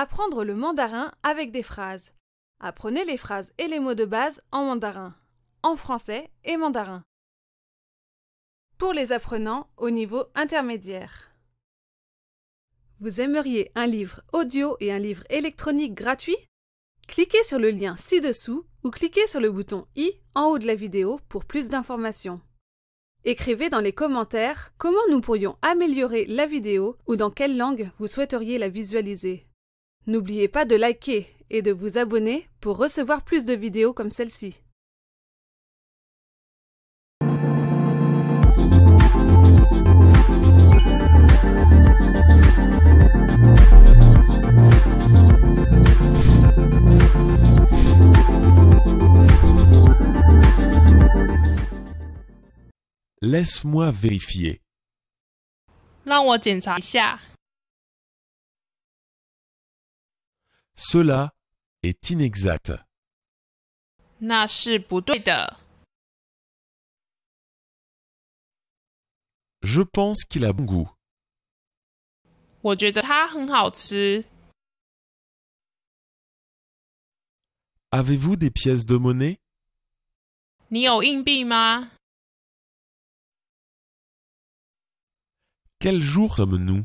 Apprendre le mandarin avec des phrases. Apprenez les phrases et les mots de base en mandarin, en français et mandarin. Pour les apprenants au niveau intermédiaire. Vous aimeriez un livre audio et un livre électronique gratuit Cliquez sur le lien ci-dessous ou cliquez sur le bouton i en haut de la vidéo pour plus d'informations. Écrivez dans les commentaires comment nous pourrions améliorer la vidéo ou dans quelle langue vous souhaiteriez la visualiser. N'oubliez pas de liker et de vous abonner pour recevoir plus de vidéos comme celle-ci. Laisse-moi vérifier. Cela est inexact. Je pense qu'il a bon goût. avez vous des pièces de monnaie? Quel jour sommes-nous?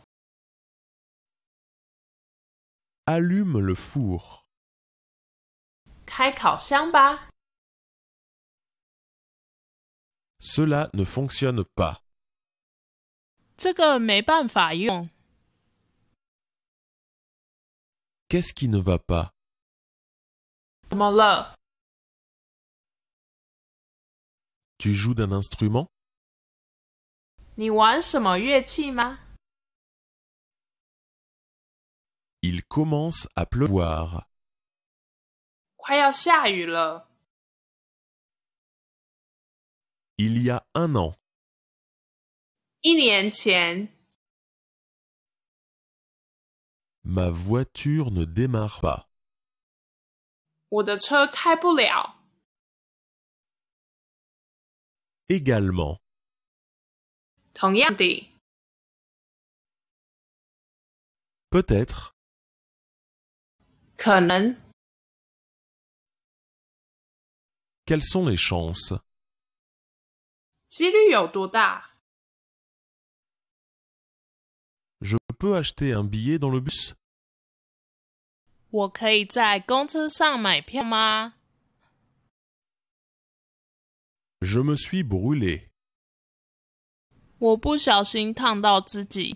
Allume le four. Cela ne fonctionne pas. Qu'est-ce qui ne va pas? Tu joues d'un instrument? Il commence à pleuvoir. Il y a un an. Ma voiture ne démarre pas. Également. Peut-être. Quelles sont les chances Je peux acheter un billet dans le bus Je me suis brûlé. 我不小心烫到自己。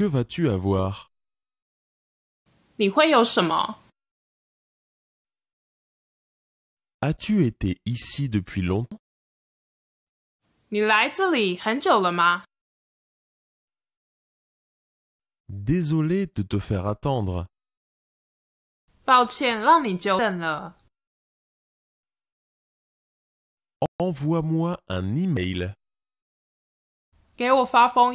Que vas-tu avoir? 你会有什么? As-tu été ici depuis longtemps? 你来这里很久了吗? Désolé de te faire attendre. envoie moi un email. mail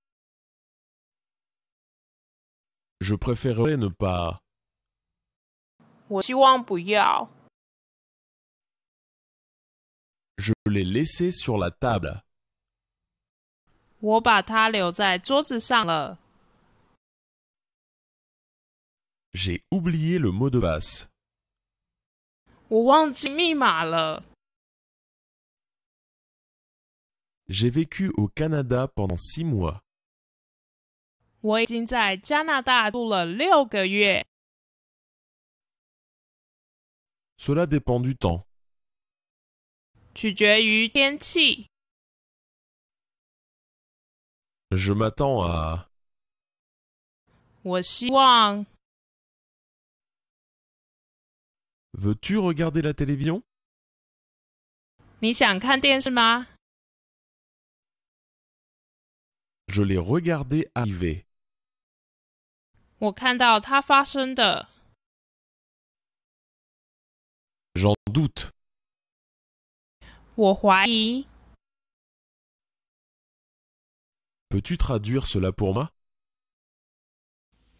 Je préférerais ne pas. Hein. Je l'ai laissé sur la table. J'ai oublié le mot de passe. J'ai vécu au Canada pendant six mois. 我已经在加拿大住了六个月。cela dépend du temps. 取决于天气。je m'attends à. 我希望 veux-tu regarder la télévision? 你想看电视吗？je l'ai regardé arriver. 我看到它发生的。J'en doute。我怀疑。Peux-tu traduire cela pour moi？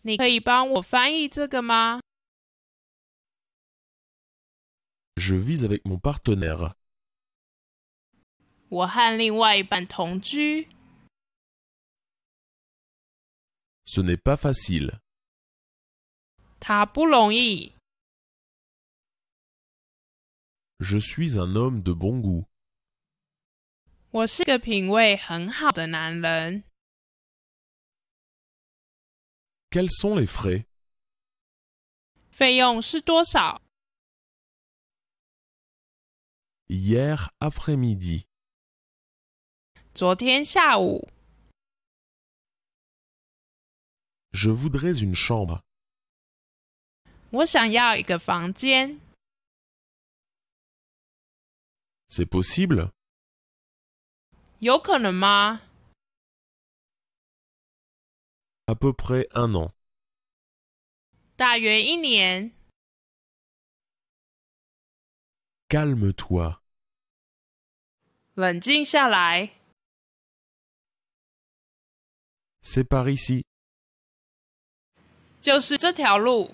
你可以帮我翻译这个吗？Je vis avec mon partenaire。我和另外一半同居。Ce n'est pas facile。Je suis un homme de bon goût. Quels sont les frais? Hier après après-midi. Je voudrais une chambre. 我想要一个房间。C'est possible？有可能吗？À peu près un an。大约一年。Calme-toi。冷静下来。C'est par ici。就是这条路。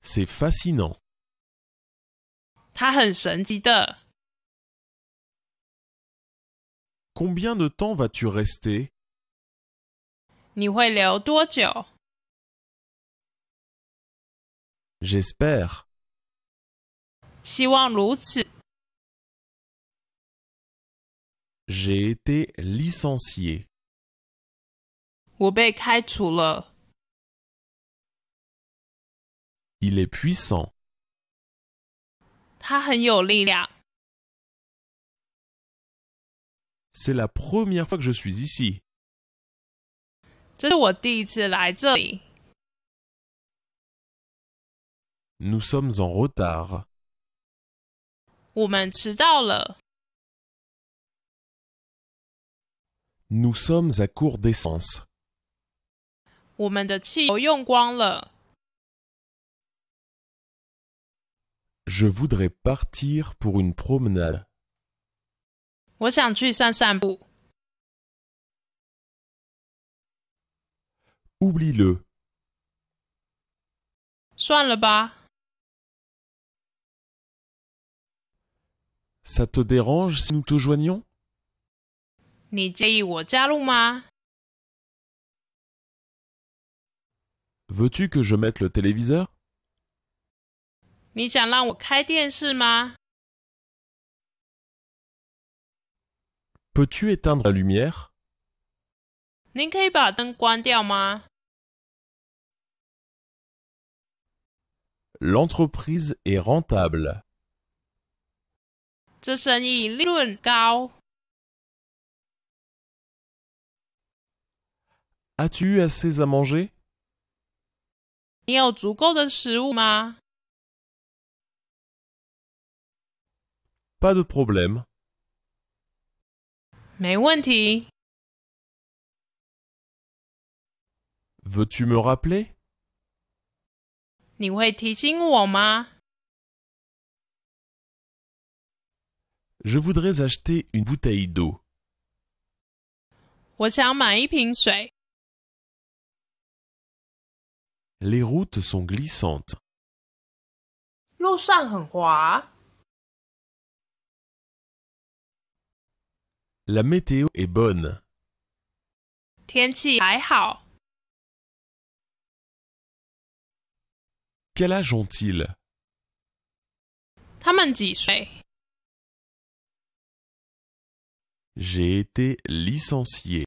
C'est fascinant. Combien de temps vas-tu rester J'espère. J'ai été licencié. Il est puissant. C'est la première fois que je suis ici. Nous sommes en retard. Nous sommes à court d'essence. « Je voudrais partir pour une promenade. »« le Ça te dérange si nous te joignons? Veux-tu que je mette le téléviseur Peux-tu éteindre la lumière L'entreprise est rentable. As-tu eu assez à manger 你有足够的食物吗？Pas de problème。没问题。Veux-tu me rappeler？你会提醒我吗？Je voudrais acheter une bouteille d'eau。我想买一瓶水。Les routes sont glissantes. La météo est bonne. Quel âge ont-ils J'ai été licencié.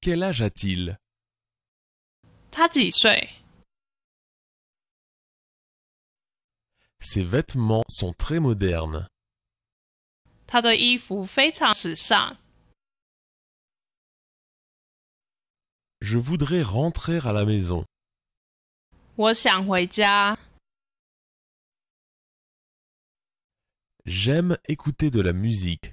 Quel âge a-t-il Ses vêtements sont très modernes. Je voudrais rentrer à la maison. J'aime écouter de la musique.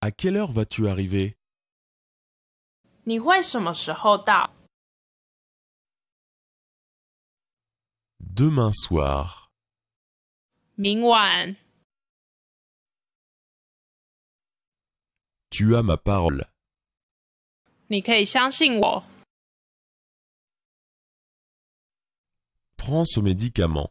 À quelle heure vas-tu arriver? Demain soir. 明晚 Tu as ma parole. Prends ce médicament.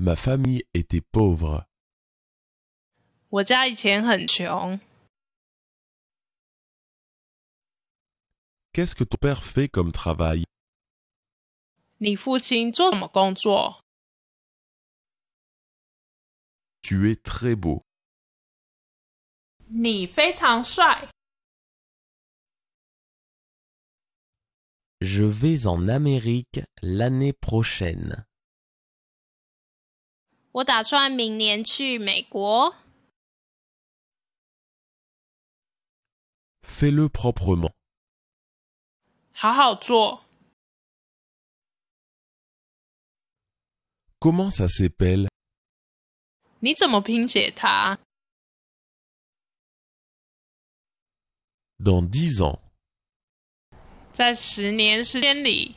Ma famille était pauvre. quest ce que ton père fait comme travail Tu es très beau. Je vais en Amérique l'année prochaine. 我打算明年去美国。Fais-le proprement，好好做。Comment ça s'épelle？你怎么拼写它？Dans dix ans，在十年时间里。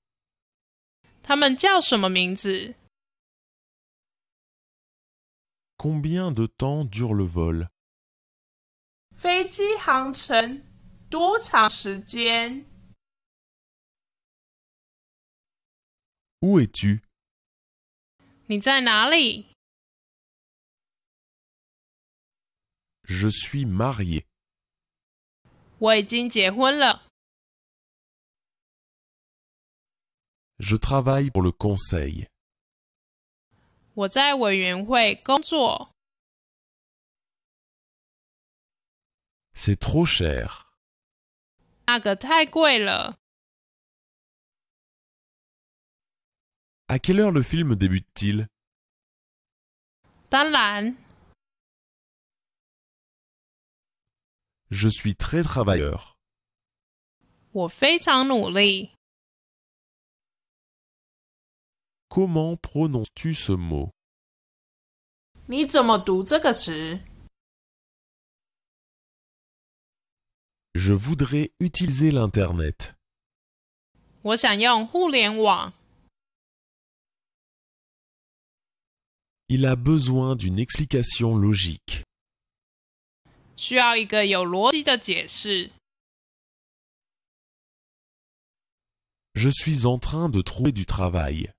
他们叫什么名字？飞机航程多长时间？你在哪里？我已经结婚了。Je travaille pour le conseil. C'est trop cher. À quelle heure le film débute-t-il Je suis très travailleur. Comment prononces-tu ce mot Je voudrais utiliser l'Internet. Il a besoin d'une explication logique. Je suis en train de trouver du travail.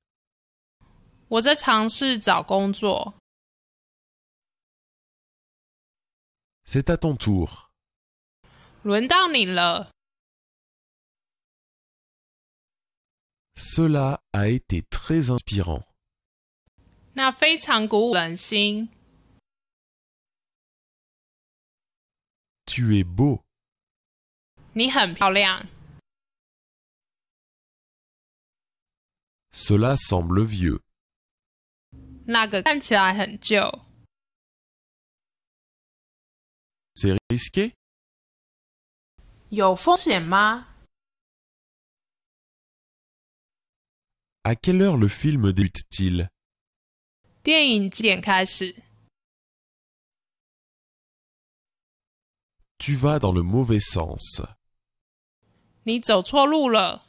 我在尝试找工作。C'est à ton tour。轮到你了。Cela a été très inspirant。那非常鼓舞人心。Tu es beau。你很漂亮。Cela semble vieux。那个看起来很旧。C'est risqué。有风险吗？À quelle heure le film débute-t-il？电影几点开始？Tu vas dans le mauvais sens。你走错路了。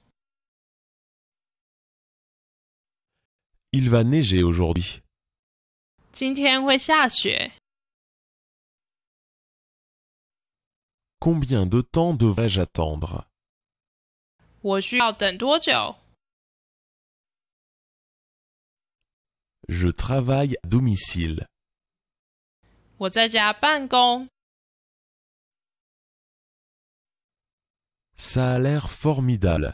Il va neiger aujourd'hui. Combien de temps devais je attendre Je travaille à domicile. Ça a l'air formidable.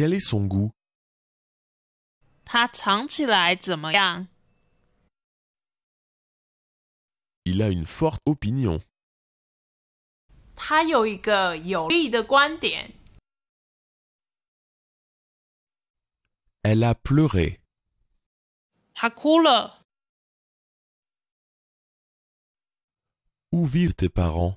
Quel est son goût Il a une forte opinion. Elle a pleuré. Où vivent tes parents?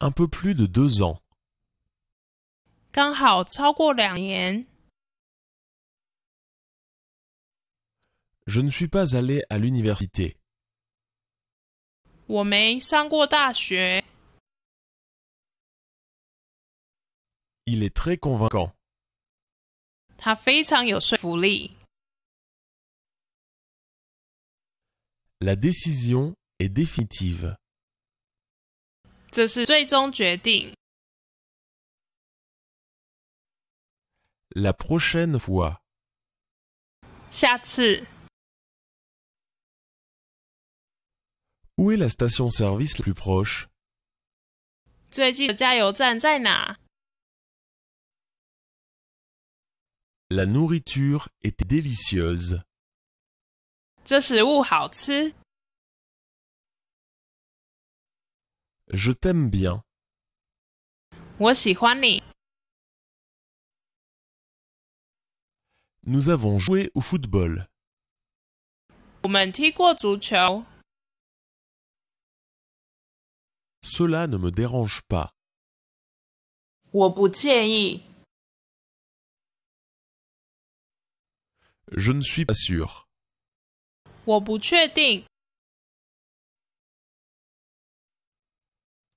un peu plus de deux ans. Je ne suis pas allé à l'université. Il est très convaincant. La décision est définitive. 这是最终决定。La prochaine fois. 下次。Où est la station-service la plus proche？最近的加油站在哪？La nourriture était délicieuse. 这食物好吃。Je t'aime bien. Nous avons joué au football. Cela ne me dérange pas. 我不介意. Je ne suis pas sûr. 我不确定.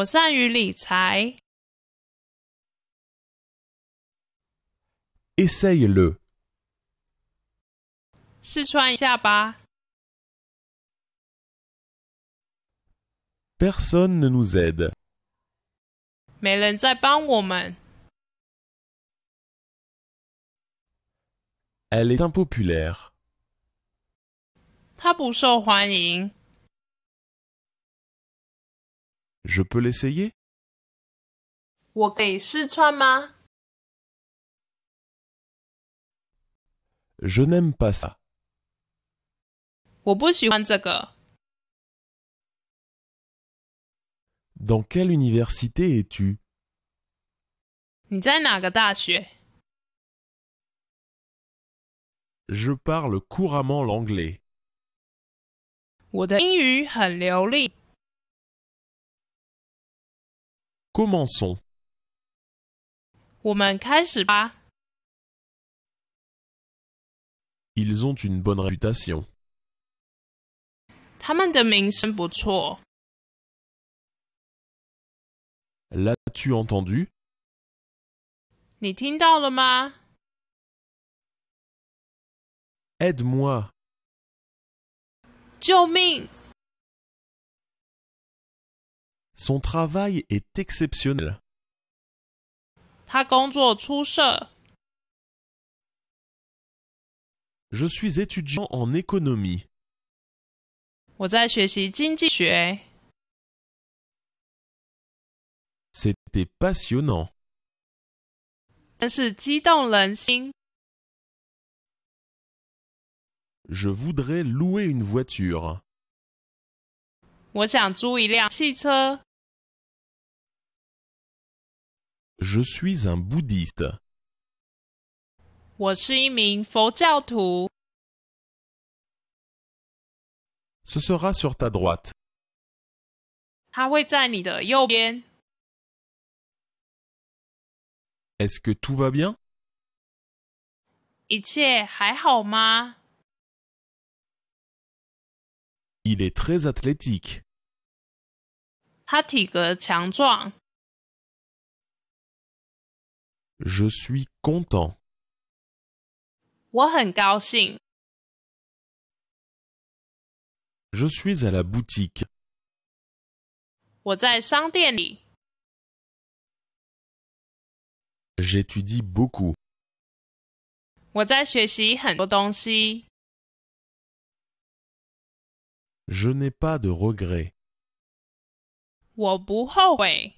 我善于理财。Essaye le。试穿一下吧。Personne ne nous aide。没人在帮我们。Elle est impopulaire。她不受欢迎。Je peux l'essayer? Je n'aime pas ça. Dans quelle université es-tu? Je parle couramment l'anglais. Commençons. On commence Ils ont une bonne réputation. Ta ont ming shen bu L'as-tu entendu Tu l'as le ma? Aide-moi. aide ming son travail est exceptionnel. Je suis étudiant en économie. C'était passionnant. Je voudrais louer une voiture. Je suis un bouddhiste. Ce sera sur ta droite. Est-ce que tout va bien? Il est très athlétique. 他体格强壮。je suis content. Je suis à la boutique. J'étudie beaucoup. Je n'ai pas de regrets. 我不后悔。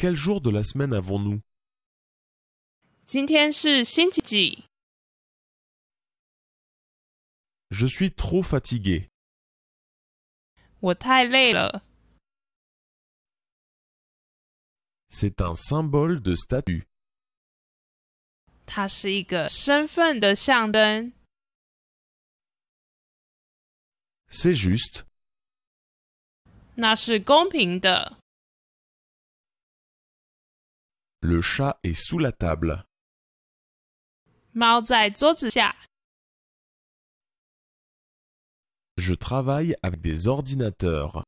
Quel jour de la semaine avons-nous Je suis trop fatigué. C'est un symbole de statut. C'est juste. Le chat est sous la table. Je travaille avec des ordinateurs.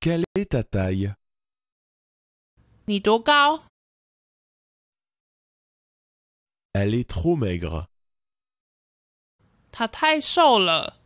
Quelle est ta taille Elle est trop maigre. Ta maigre.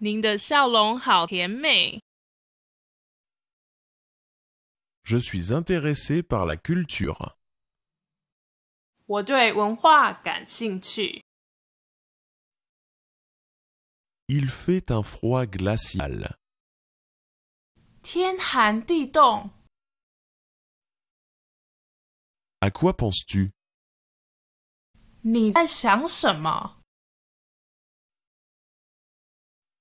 您的笑容好甜美。Je suis intéressé par la culture。我对文化感兴趣。Il fait un froid glacial。天寒地冻。À quoi penses-tu？你在想什么？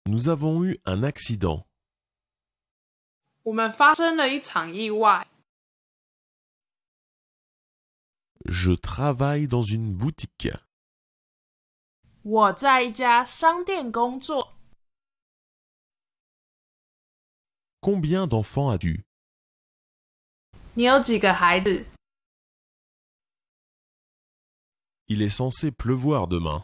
Nous avons eu un accident. Je travaille dans une boutique. Combien d'enfants as-tu? Il est censé pleuvoir demain.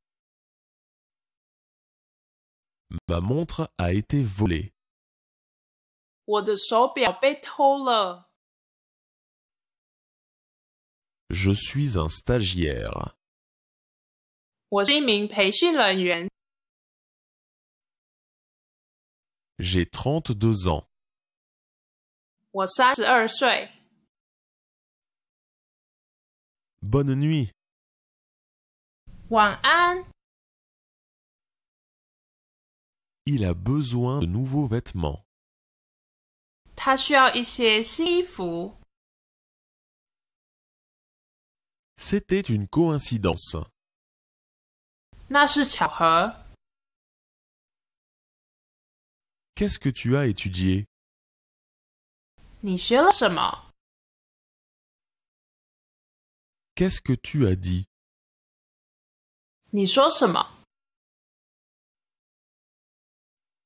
Ma montre a été volée. Je suis un stagiaire. J'ai trente deux ans. Bonne nuit. Il a besoin de nouveaux vêtements. 他需要一些新衣服. C'était une coïncidence. 那是巧合. Qu'est-ce que tu as étudié? 你学了什么? Qu'est-ce que tu as dit?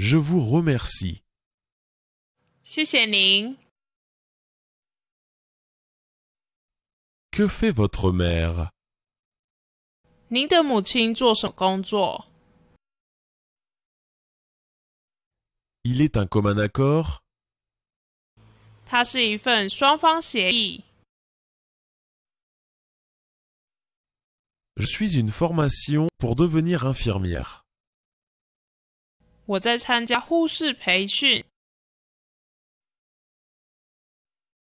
Je vous remercie. Que fait votre mère? Il est un commun accord? Je suis une formation pour devenir infirmière. 我在参加护士培训。